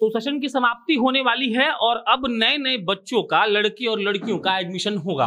तो सेशन की समाप्ति होने वाली है और अब नए नए बच्चों का लड़के और लड़कियों का एडमिशन होगा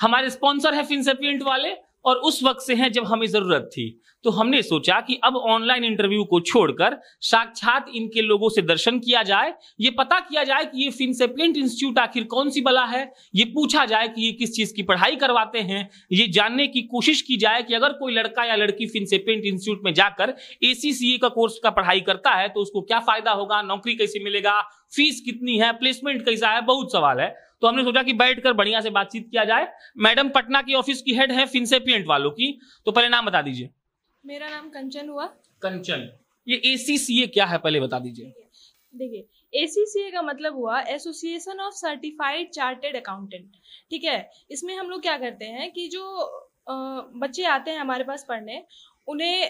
हमारे स्पॉन्सर है फिनसेपियंट वाले और उस वक्त से हैं जब हमें ज़रूरत थी तो हमने सोचा कि अब ऑनलाइन इंटरव्यू को छोड़कर साक्षात इनके लोगों से दर्शन किया जाए ये पता किया जाए कि ये फिनसेप्लेंट इंस्टीट्यूट आखिर कौन सी बला है ये पूछा जाए कि ये किस चीज़ की पढ़ाई करवाते हैं ये जानने की कोशिश की जाए कि अगर कोई लड़का या लड़की फिनसेप्लेंट इंस्टीट्यूट में जाकर ए का कोर्स का पढ़ाई करता है तो उसको क्या फ़ायदा होगा नौकरी कैसे मिलेगा फीस कितनी है प्लेसमेंट कैसा है बहुत सवाल है तो हमने सोचा कि बैठकर बढ़िया से बातचीत किया जाए मैडम पटना की ऑफिस की हेड है फिनसेपियंट वालों की तो पहले नाम बता दीजिए मेरा नाम कंचन हुआ कंचन ये ए क्या है पहले बता दीजिए देखिए ए का मतलब हुआ association of certified chartered accountant ठीक है इसमें हम लोग क्या करते हैं कि जो बच्चे आते हैं हमारे पास पढ़ने उन्हें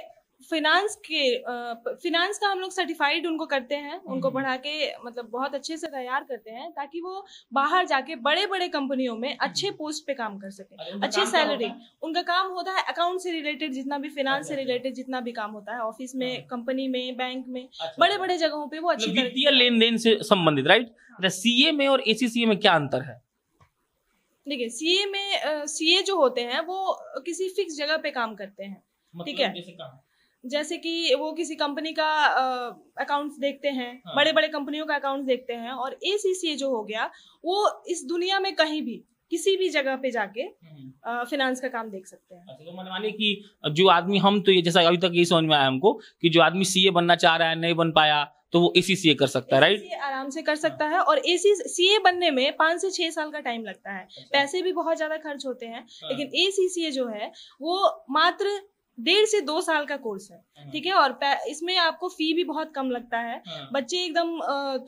फिनांस के फिनांस का हम लोग सर्टिफाइड उनको करते हैं हम्म, उनको हम्म। पढ़ा के मतलब बहुत अच्छे से तैयार करते हैं ताकि वो बाहर जाके बड़े बड़े कंपनियों में हम्म। अच्छे पोस्ट पे काम कर सके अच्छे सैलरी उनका काम होता है अकाउंट से रिलेटेड जितना भी फिनांस से रिलेटेड जितना भी काम होता है ऑफिस में कंपनी हाँ। में बैंक में अच्छा, अच्छा। बड़े बड़े जगहों पर वो अच्छी मतलब वित्तीय लेन देन से संबंधित राइट सी ए में और ए में क्या अंतर है देखिए सीए में सी ए जो होते हैं वो किसी फिक्स जगह पे काम करते हैं मतलब ठीक है जैसे कि वो किसी कंपनी का अकाउंट्स देखते हैं हाँ। बड़े बड़े कंपनियों का अकाउंट्स देखते हैं और ए जो हो गया वो इस दुनिया में कहीं भी किसी भी जगह पे जाके फाइनेंस हम्म। का काम देख सकते हैं अच्छा तो मनमाने कि जो आदमी हम तो ये जैसा अभी तक यही समझ में आया हमको कि जो आदमी सीए बनना चाह रहा है नहीं बन पाया तो वो एसी सीए कर सकता है राइट आराम से कर हाँ। सकता है और एसी सीए बनने में पांच से छह साल का टाइम लगता है अच्छा। पैसे भी बहुत ज्यादा खर्च होते हैं हाँ। लेकिन ए सी जो है वो मात्र डेढ़ से दो साल का कोर्स है हाँ। ठीक है और इसमें आपको फी भी बहुत कम लगता है हाँ। बच्चे एकदम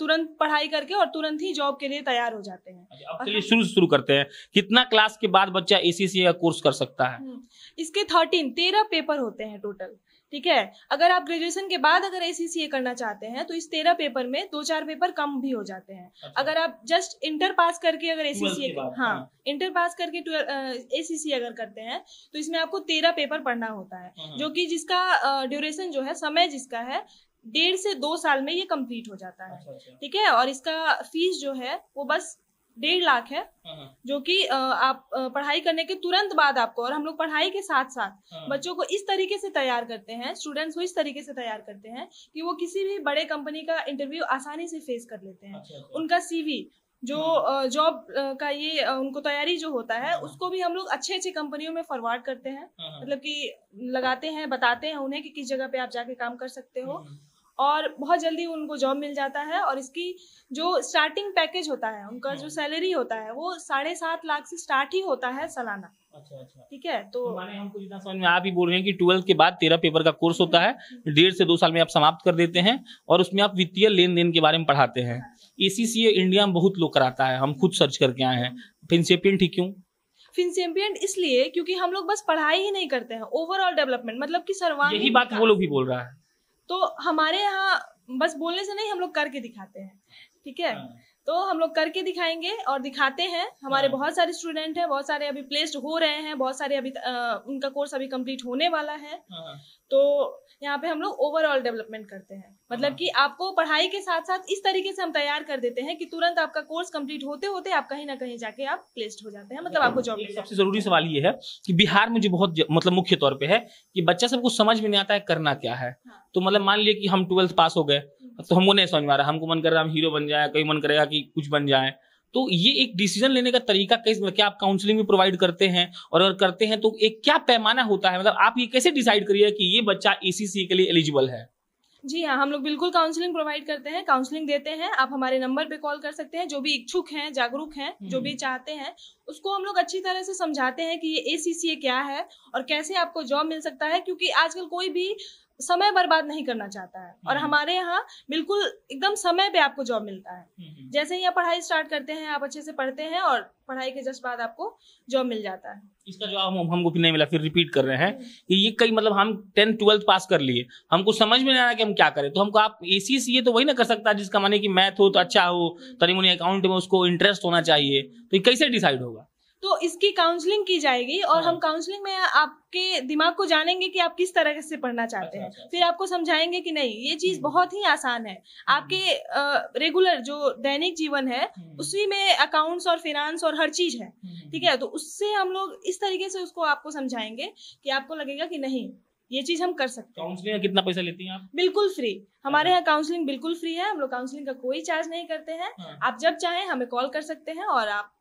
तुरंत पढ़ाई करके और तुरंत ही जॉब के लिए तैयार हो जाते हैं अच्छा, अब चलिए शुरू शुरू करते हैं कितना क्लास के बाद बच्चा एसीसी का कोर्स कर सकता है हम्म, इसके थर्टीन तेरह पेपर होते हैं टोटल ठीक है अगर आप ग्रेजुएशन के बाद अगर ए करना चाहते हैं तो इस तेरह पेपर में दो चार पेपर कम भी हो जाते हैं अच्छा। अगर आप जस्ट इंटर पास करके अगर ए हाँ इंटर हाँ। पास करके ए अगर करते हैं तो इसमें आपको तेरह पेपर पढ़ना होता है हाँ, हाँ। जो कि जिसका ड्यूरेशन जो है समय जिसका है डेढ़ से दो साल में ये कंप्लीट हो जाता है अच्छा, अच्छा। ठीक है और इसका फीस जो है वो बस डेढ़ लाख है हाँ, हाँ। जो कि आप पढ़ाई करने के तुरंत बाद आपको और हम लोग पढ़ाई के साथ साथ हाँ। बच्चों को इस तरीके से तैयार करते हैं स्टूडेंट्स को इस तरीके से तैयार करते हैं कि वो किसी भी बड़े कंपनी का इंटरव्यू आसानी से फेस कर लेते हैं अच्छा, अच्छा। उनका सीवी जो जॉब का ये उनको तैयारी जो होता है उसको भी हम लोग अच्छे अच्छे कंपनियों में फॉरवर्ड करते हैं मतलब कि लगाते हैं बताते हैं उन्हें कि किस जगह पे आप जाके काम कर सकते हो हम्म। और बहुत जल्दी उनको जॉब मिल जाता है और इसकी जो स्टार्टिंग पैकेज होता है उनका जो सैलरी हाँ। होता है वो साढ़े सात लाख से स्टार्ट ही होता है सालाना अच्छा अच्छा ठीक है तो माने हमको समझ में आप ही बोल रहे हैं कि ट्वेल्थ के बाद तेरह पेपर का कोर्स होता है हम्म। डेढ़ से दो साल में आप समाप्त कर देते हैं और उसमें आप वित्तीय लेन देन के बारे में पढ़ाते हैं ए सी सी इंडिया में बहुत लोग कराता है हम खुद सर्च करके आए हैं फिनसेपियन ठीक क्यों फिनसेम्पियंट इसलिए क्योंकि हम लोग बस पढ़ाई ही नहीं करते हैं ओवरऑल डेवलपमेंट मतलब की सर्वा यही बात वो लोग भी बोल रहा है तो हमारे यहाँ बस बोलने से नहीं हम लोग करके दिखाते हैं ठीक है हाँ। तो हम लोग करके दिखाएंगे और दिखाते हैं हमारे हाँ। बहुत सारे स्टूडेंट हैं बहुत सारे अभी प्लेस्ड हो रहे हैं बहुत सारे अभी आ, उनका कोर्स अभी कंप्लीट होने वाला है हाँ। तो यहाँ पे हम लोग ओवरऑल डेवलपमेंट करते हैं मतलब हाँ। कि आपको पढ़ाई के साथ साथ इस तरीके से हम तैयार कर देते हैं कि तुरंत आपका कोर्स कंप्लीट होते होते आप कहीं ना कहीं जाके आप प्लेस्ड हो जाते हैं मतलब आपको जॉब सबसे जरूरी सवाल ये है कि बिहार में जो बहुत मतलब मुख्य तौर पर है कि बच्चा सबको समझ में नहीं आता है करना क्या है तो मतलब मान लिया कि हम ट्वेल्थ पास हो गए तो हमको नहीं समझ में आ रहा हमको मन कर रहा है हम हीरो बन जाए कोई मन करेगा कि कुछ बन जाए तो ये एक डिसीजन लेने का तरीका कैसे मतलब क्या आप काउंसलिंग भी प्रोवाइड करते हैं और अगर करते हैं तो एक क्या पैमाना होता है मतलब आप ये कैसे डिसाइड करिए कि ये बच्चा एसीसी के लिए एलिजिबल है जी हाँ हम लोग बिल्कुल काउंसलिंग प्रोवाइड करते हैं काउंसलिंग देते हैं आप हमारे नंबर पे कॉल कर सकते हैं जो भी इच्छुक हैं जागरूक हैं हम्म। जो भी चाहते हैं उसको हम लोग अच्छी तरह से समझाते हैं कि ये ए क्या है और कैसे आपको जॉब मिल सकता है क्योंकि आजकल कोई भी समय बर्बाद नहीं करना चाहता है और हम्म। हमारे यहाँ बिल्कुल एकदम समय पे आपको जॉब मिलता है हम्म, हम्म। जैसे ही आप पढ़ाई स्टार्ट करते हैं आप अच्छे से पढ़ते हैं और पढ़ाई के जस्ट बाद आपको जॉब मिल जाता है इसका जवाब हम हमको भी नहीं मिला फिर रिपीट कर रहे हैं कि ये कई मतलब हम टेंथ ट्वेल्थ पास कर लिए हमको समझ में नहीं आ रहा कि हम क्या करें तो हमको आप ए सी e ये तो वही ना कर सकता जिसका माने कि मैथ हो तो अच्छा हो तरीमुनी अकाउंट में उसको इंटरेस्ट होना चाहिए तो ये कैसे डिसाइड होगा तो इसकी काउंसलिंग की जाएगी और हम काउंसलिंग हाँ। में आपके दिमाग को जानेंगे कि आप किस तरह से पढ़ना चाहते हैं अच्छा, अच्छा, फिर अच्छा। आपको समझाएंगे कि नहीं ये चीज हम्म। बहुत ही आसान है हम्म। आपके रेगुलर जो दैनिक जीवन है हम्म। उसी में अकाउंट्स और फिनांस और हर चीज है ठीक है तो उससे हम लोग इस तरीके से उसको आपको समझाएंगे कि आपको लगेगा कि नहीं ये चीज हम कर सकते हैं काउंसलिंग कितना पैसा लेती हैं आप बिल्कुल फ्री हमारे यहाँ काउंसलिंग बिल्कुल फ्री है हम लोग काउंसलिंग का कोई चार्ज नहीं करते हैं हाँ। आप जब चाहें हमें कॉल कर सकते हैं और आप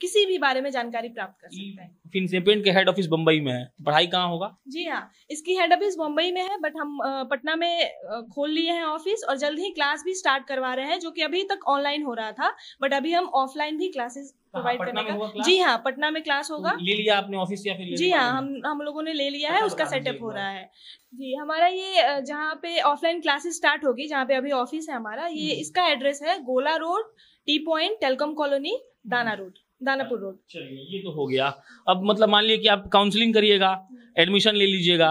किसी भी बारे में जानकारी प्राप्त कर सकते हैं के हेड ऑफिस बम्बई में है पढ़ाई कहाँ होगा जी हाँ इसकी हेड ऑफिस बम्बई में है बट हम पटना में खोल लिए हैं ऑफिस और जल्द ही क्लास भी स्टार्ट करवा रहे हैं जो कि अभी तक ऑनलाइन हो रहा था बट अभी हम ऑफलाइन भी क्लासेस हाँ, प्रोवाइड करने का जी हाँ पटना में क्लास होगा तो ले लिया आपने ऑफिस या फिर जी हाँ हम हम लोगों ने ले लिया अच्छा, है तो उसका सेटअप हो रहा है जी हमारा ये जहाँ पे ऑफलाइन क्लासेस स्टार्ट होगी जहाँ पे अभी ऑफिस है हमारा ये हम्म। इसका एड्रेस है Gola road T point telecom colony Dana road Danapur road चलिए ये तो हो गया अब मतलब मान लिया कि आप काउंसलिंग करिएगा एडमिशन ले लीजिएगा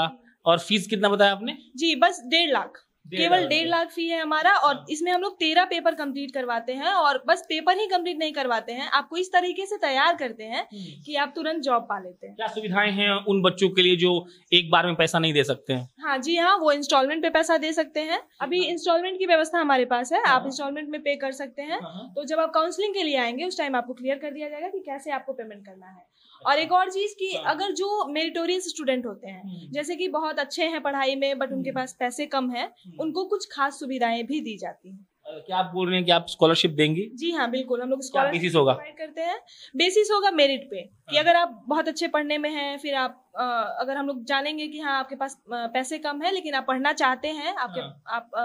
और फीस कितना बताया आपने जी बस डेढ़ लाख केवल डेढ़ लाख फी है हमारा और हाँ। इसमें हम लोग तेरह पेपर कंप्लीट करवाते हैं और बस पेपर ही कंप्लीट नहीं करवाते हैं आपको इस तरीके से तैयार करते हैं हम्म। कि आप तुरंत जॉब पा लेते हैं क्या सुविधाएं हैं उन बच्चों के लिए जो एक बार में पैसा नहीं दे सकते हैं हाँ जी हाँ वो इंस्टॉलमेंट पे पैसा दे सकते हैं अभी इंस्टॉलमेंट हाँ। की व्यवस्था हमारे पास है आप इंस्टॉलमेंट हाँ। में पे कर सकते हैं तो जब आप काउंसलिंग के लिए आएंगे उस टाइम आपको क्लियर कर दिया जाएगा की कैसे आपको पेमेंट करना है अच्छा। और एक और चीज की अगर जो मेरिटोरियस स्टूडेंट होते हैं हम्म। जैसे कि बहुत अच्छे हैं पढ़ाई में बट हम्म। उनके पास पैसे कम है उनको कुछ खास सुविधाएं भी दी जाती हैं क्या आप बोल रहे हैं कि आप स्कॉलरशिप देंगी जी हाँ बिल्कुल हम लोग स्कॉलरशिप होगा करते हैं बेसिस होगा मेरिट पे कि हाँ। अगर आप बहुत अच्छे पढ़ने में हैं फिर आप आ, अगर हम लोग जानेंगे कि हाँ आपके पास पैसे कम है लेकिन आप पढ़ना चाहते हैं आपके हाँ। आप आ,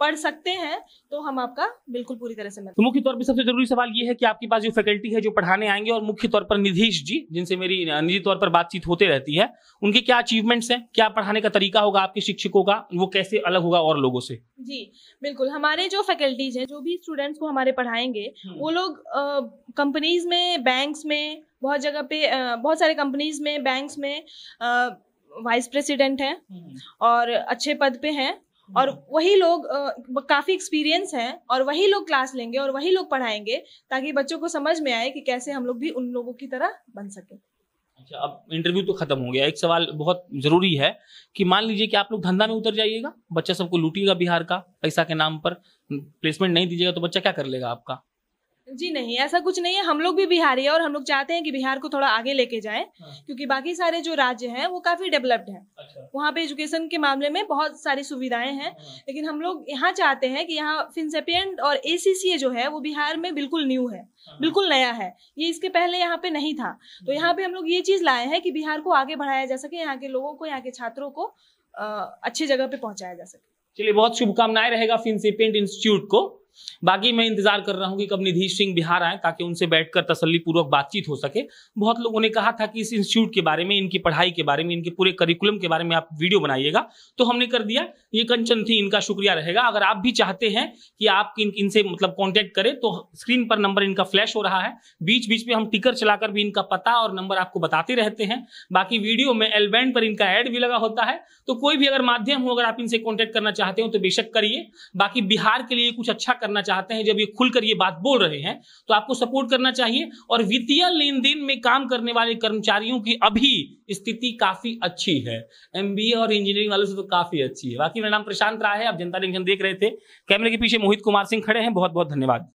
पढ़ सकते हैं तो हम आपका बिल्कुल पूरी तरह से मदद तो मुख्य तौर पर सबसे जरूरी सवाल ये है कि आपके पास जो फैकल्टी है जो पढ़ाने आएंगे और मुख्य तौर पर निधीश जी जिनसे मेरी निजी तौर पर बातचीत होते रहती है उनके क्या अचीवमेंट्स हैं क्या पढ़ाने का तरीका होगा आपके शिक्षकों का वो कैसे अलग होगा और लोगों से जी बिल्कुल हमारे जो फैकल्टीज हैं जो भी स्टूडेंट्स को हमारे पढ़ाएंगे हम्म। वो लोग कंपनीज में बैंक्स में बहुत जगह पे बहुत सारे कंपनीज में बैंक्स में वाइस प्रेसिडेंट हैं हम्म। और अच्छे पद पे हैं हम्म। और वही लोग काफ़ी एक्सपीरियंस हैं और वही लोग क्लास लेंगे और वही लोग पढ़ाएंगे ताकि बच्चों को समझ में आए कि कैसे हम लोग भी उन लोगों की तरह बन सकें अच्छा अब इंटरव्यू तो खत्म हो गया एक सवाल बहुत जरूरी है कि मान लीजिए कि आप लोग धंधा में उतर जाइएगा बच्चा सबको लूटिएगा बिहार का पैसा के नाम पर प्लेसमेंट नहीं दीजिएगा तो बच्चा क्या कर लेगा आपका जी नहीं ऐसा कुछ नहीं है हम लोग भी बिहारी है और हम लोग चाहते हैं कि बिहार को थोड़ा आगे लेके जाए हाँ। क्योंकि बाकी सारे जो राज्य हैं वो काफी डेवलप्ड है अच्छा। वहाँ पे एजुकेशन के मामले में बहुत सारी सुविधाएं हैं हाँ। लेकिन हम लोग यहाँ चाहते हैं कि यहाँ फिनसेपियंट और ए जो है वो बिहार में बिल्कुल न्यू है हाँ। बिल्कुल नया है ये इसके पहले यहाँ पे नहीं था तो हाँ। यहाँ पे हम लोग ये चीज लाए हैं कि बिहार को आगे बढ़ाया जा सके यहाँ के लोगों को यहाँ के छात्रों को अच्छी जगह पे पहुंचाया जा सके चलिए बहुत शुभकामनाएं रहेगा फिनसेपियंट इंस्टीट्यूट को बाकी मैं इंतजार कर रहा हूँ कि कब निधि सिंह बिहार आए ताकि उनसे बैठकर तसल्लीपूर्वक बातचीत हो सके बहुत लोगों ने कहा था कि इस इंस्टीट्यूट के बारे में इनकी पढ़ाई के बारे में इनके पूरे करिकुलम के बारे में आप वीडियो बनाइएगा तो हमने कर दिया ये कंचन थी इनका शुक्रिया रहेगा अगर आप भी चाहते हैं कि आप इन, इनसे मतलब कॉन्टैक्ट करें तो स्क्रीन पर नंबर इनका फ्लैश हो रहा है बीच बीच में हम टिकर चलाकर भी इनका पता और नंबर आपको बताते रहते हैं बाकी वीडियो में एलबैंड पर इनका एड भी लगा होता है तो कोई भी अगर माध्यम हो अगर आप इनसे कॉन्टैक्ट करना चाहते हो तो बेशक करिए बाकी बिहार के लिए कुछ अच्छा करना चाहते हैं जब ये खुलकर ये बात बोल रहे हैं तो आपको सपोर्ट करना चाहिए और वित्तीय लेन देन में काम करने वाले कर्मचारियों की अभी स्थिति काफी अच्छी है एमबीए और इंजीनियरिंग वालों से तो काफी अच्छी है बाकी मेरा नाम प्रशांत राय है आप जनता लिंगन देख रहे थे कैमरे के पीछे मोहित कुमार सिंह खड़े हैं बहुत बहुत धन्यवाद